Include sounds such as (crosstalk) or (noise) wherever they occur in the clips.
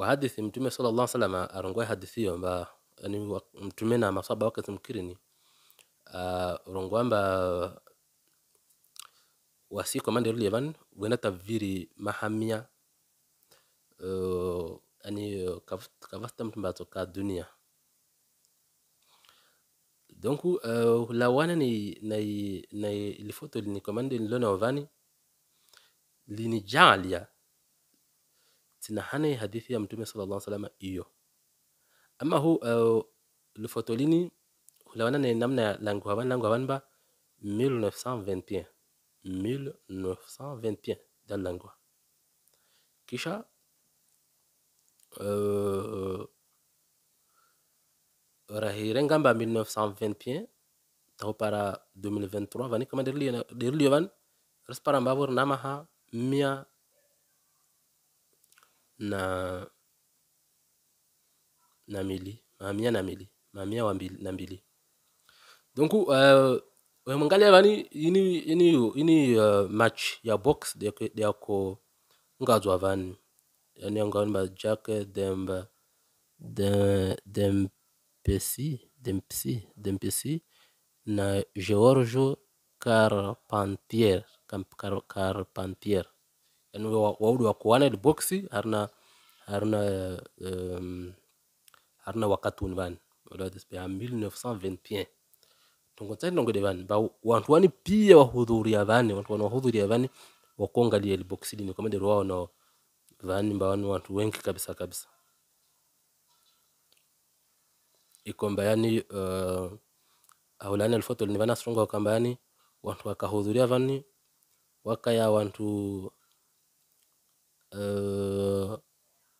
wa hadithi mtume sallallahu alaihi wasallam arongoe hadithi hiyo mba yani mtume na masaba wake zimkirini ah, rongwamba wasi komande liyevan wena taviri mahamia uh, eh, ani kavasta kavasta mtumbato ka dunia donc uh, eh, lawana ni nai nai lifoto ni lona ovani linijaalia hadithi ya mtume sallallahu alaihi wasallam hiyo. Ama hu uh, lufotolini hulawana ne namna ya 1920 1920 dans kisha uh, rahire ngamba 1920 para 2023 vani kama na na mili mamia na mili mamia wa mbili na mbili donc euh we wemwangalia vani ini ini ini uh, match ya box de yako ngazwa vani yani ngani ba jack demba dem dem pc pc dem pc na Georgio Carpentier Carpentier yani wa waudu kuana de boxi harina arna euh, harna wakati univani uladisbea 1921 tongotsai nongole vani ba wantu wani pia wahudhuria vani wantu wanahudhuria vani wakongalia liboksi lino kama dero vani mbawani wantu wengi kabisa kabisa ikomba yani uh, aulani alifoto linivana stronga ukamba yani wantu wakahudhuria vani wakaya wantu uh,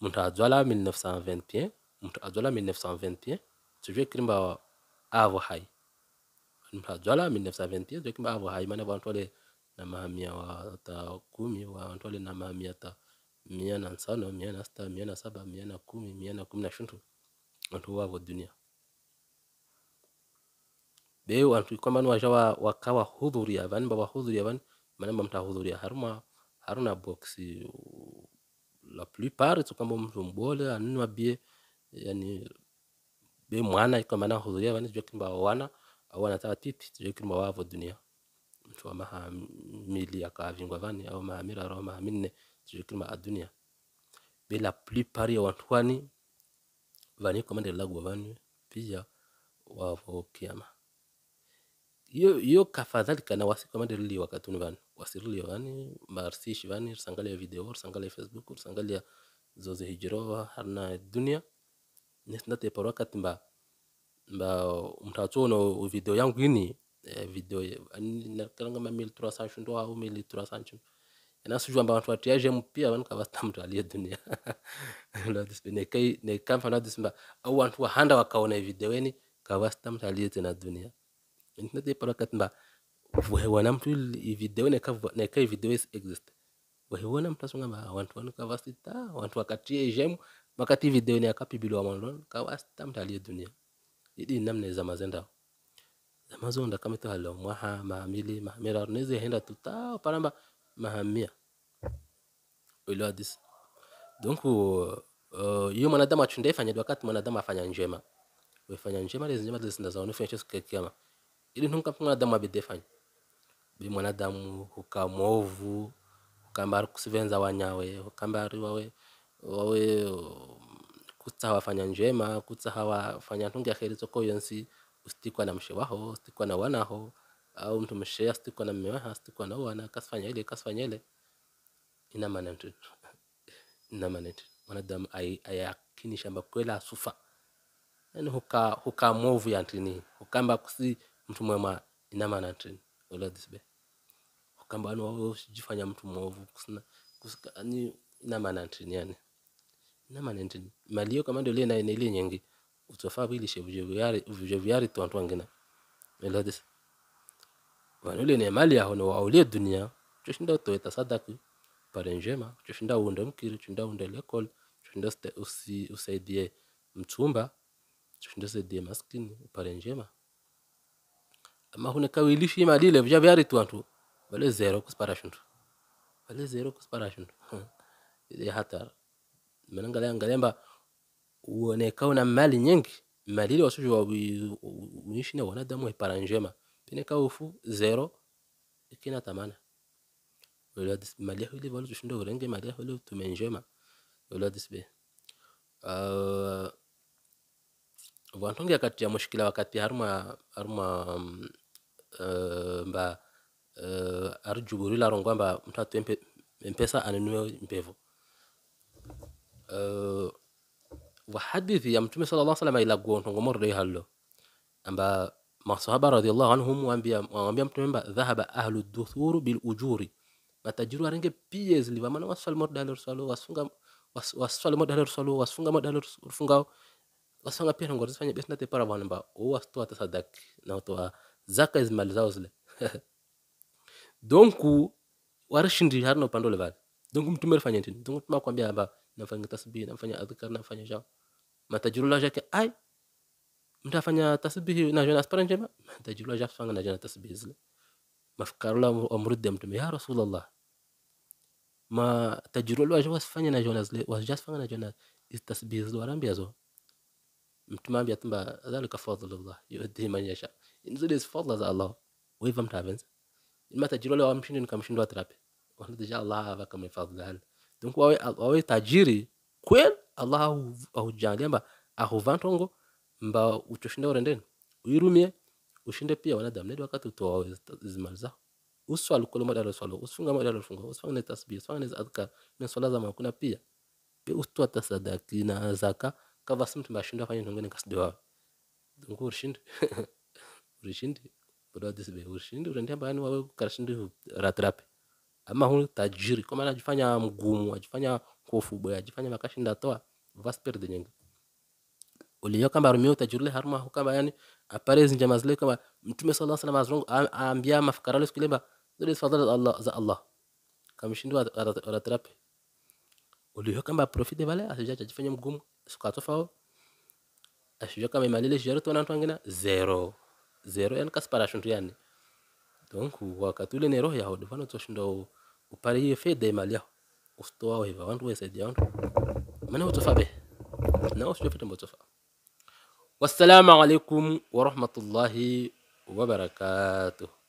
mtu adzwala 1920 pien mtu adzwala 1920 pien tujue kilimba avo hai mtu adzwala 1920 pien tujue kilimba avo hai mane vantu wale na mahamia wa wata kumi wantu wale na mahamia ta mia na nsano mia na sita saba mia kumi mia kumi na shuntu vantu wavo dunia beu antu kwamba waja wa, wakawa hudhuria vani baba hudhuria vani maana mtahudhuria haruma haruna boksi la plupart tukamba mtu mbole anini bie yani be mwana ikomana huzuria bane tujue kimba wana au wanataka titi tujue kimba wavo dunia mtu wa maha mili akavingwa vani au maha mira au maha minne tujue kimba adunia be la plupart ya watu wani vani komande lagwa vani pia wavo kiama iyo iyo kafadhalika na wasikamande lili wakatuni vanu wasirulie vani marsishi vani risangalia video risangalia facebook risangalia zoze hijirova harna dunia nesindatepara wakati mba mba mtachona video yangu ini e, video nakalanga ma mili trois cent chundo au mili trois cent chundo enasujua mba vantu vatiaje mpia vanikavata mntu aliye dunia (laughs) nekamfanadisi mba au vantu wahanda wakaona video ivideweni kavasita mtu aliye tena dunia internet pala katmba wahewana mtu video neka video exist wahewana mtu asongamba wantu wanuka vasita wantu wakatie jemu makati video hiyo mwanadamu achunde fanya wakati mwanadamu afanya njema wefanya njema lezi njema lezi ndazaonefanya chesu kekema ilintunga mwanadamu abidefanya bi mwanadamu huka mwovu hukambari kusivenza wanyawe hukambari wawe wawe kutsa wafanya njema kutsa fanya ntunga akheri tsoko yonsi usitikwa na mshe waho ustikwa na wanaho au mtu mshe sitikwa na mmewa waha sitikwa na wana kasfanya ile kasfanya ile ina maana mtu (laughs) ina maana mwanadamu ayakini shamba kwela asufa yani huka huka mwovu yantini hukamba kusi mtu mwema inama natin olodisbe kamba yani mtu mwovu kusina kusikani inama natin yani inama malio kama ndio ile ile nyingi utofa bili shevyo vyari vyari twantu wangina olodis wanule ne mali ya hono waulie dunia chushinda utoeta sadaki pare njema chushinda uunde mkiri chushinda uunde lekol chushinda usaidie mchumba chushinda usaidie maskini pare njema mahuneka wilishi madile vya vyari tu antu bale zero kusipara shintu bale zero kusipara shintu (laughs) ile hata menangalia ngalemba uoneka una mali nyingi mali ile wasoje waishi na wanadamu ipara njema pineka ufu zero ikina tamana ولاد ماليه اللي بقول شنو ورنجي ماليه اللي تمنجما ولاد سبي vantu ngiyakati ya mushikila wakati haruma haruma um, kwamba uh, eh, ari juburila arongo kwamba mtu atue mpesa anunue mpevo uh, eh, wahadithi ya mtume sala llah salam ilaguontongomorodei hallo amba masahaba radiallahu anhum wawambia mtume mba dhahaba ahlu duthuru bil ujuri matajiru arenge piye zilivamana waswali modalorusalo wasunga waswali modalorusalo wasunga modalorufungao wasanga pia nongorizifanya besinateparavana mba owasitoa tasadak naotoa zaka izimali zao zile (laughs) donc warashindi harina upande ule vale donc mtume alifanya nini donc mtume akwambia hapa nafanya tasbihi nafanya adhkar nafanya ja matajirula jake ai mtafanya tasbihi na jana aspara njema matajirula jake fanga na jana tasbihi zile mafikarula amrudi mtume ya rasulullah ma tajirula yake wasifanya na jana zile wasifanya na jana tasbihi zile warambia zo mtume ambia tamba dhalika fadlullah yuaddi man yasha zile fadla za allah وهي فهمتها بنز ما تاجروا له مشين كم شنو اترابي ان شاء الله هذاك من فضل wawe wawe tajiri kweli allah hujangia mba ahuvantongo mba uchoshinda urendeni uirumie ushinde pia wanadamu nedi wakati utoa zimali zao uswali kule moja usfunga mada moja alofunga usifanye ni tasbih usifanye ni adhkar ni swala za makuna pia pia utoa tasadaki na zaka kava simtu mashindo afanye nongene kasidiwa dungu urishinde urishinde bado disibe ushindi utaendea yani wawe karashindi ratrape ama huni tajiri kama anajifanya mgumu ajifanya kofubwe ajifanya makashinda toa vasper de nyenga uliyo kamba rumio tajirile harma hukamba yani apare njama zile kama mtume sallallahu alaihi wasallam aambia mafikara leo sikileba zile fadhila za Allah za Allah kamshindwa ratrape uliyo kamba profite vale asijaje ajifanye mgumu sukatofao asijua kama imalile shijaratu na watu wengine zero zero yani kasparacho yani donc wakati ule nero yaho ndivano toshinda upale hiyo fedha imali yaho usitoao hiva wantu wesaidia wantu maana utofa be na usijue fedha mbotofa wassalamu alaikum warahmatullahi wabarakatuh